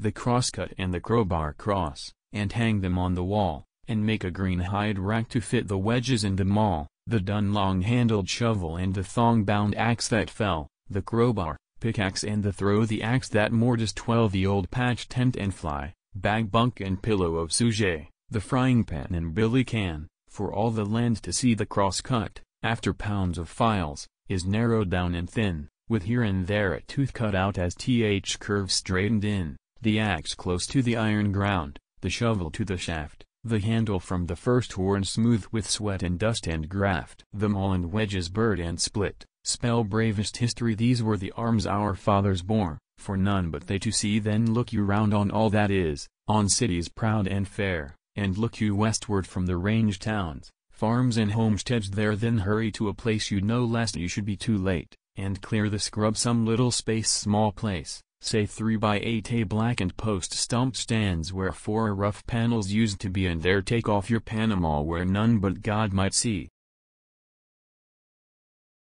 the crosscut and the crowbar cross, and hang them on the wall, and make a green hide rack to fit the wedges and the maul, the dun long-handled shovel and the thong-bound axe that fell, the crowbar, pickaxe and the throw the axe that mortised twelve the old patch tent and fly, bag bunk and pillow of sujet, the frying pan and billy can, for all the land to see the crosscut, after pounds of files, is narrowed down and thin, with here and there a tooth cut out as th curve straightened in the axe close to the iron ground, the shovel to the shaft, the handle from the first worn smooth with sweat and dust and graft. The maul and wedges bird and split, spell bravest history these were the arms our fathers bore, for none but they to see then look you round on all that is, on cities proud and fair, and look you westward from the range towns, farms and homesteads there then hurry to a place you know lest you should be too late, and clear the scrub some little space small place, say 3 by 8 a blackened post stump stands where four rough panels used to be and there take off your Panama where none but God might see.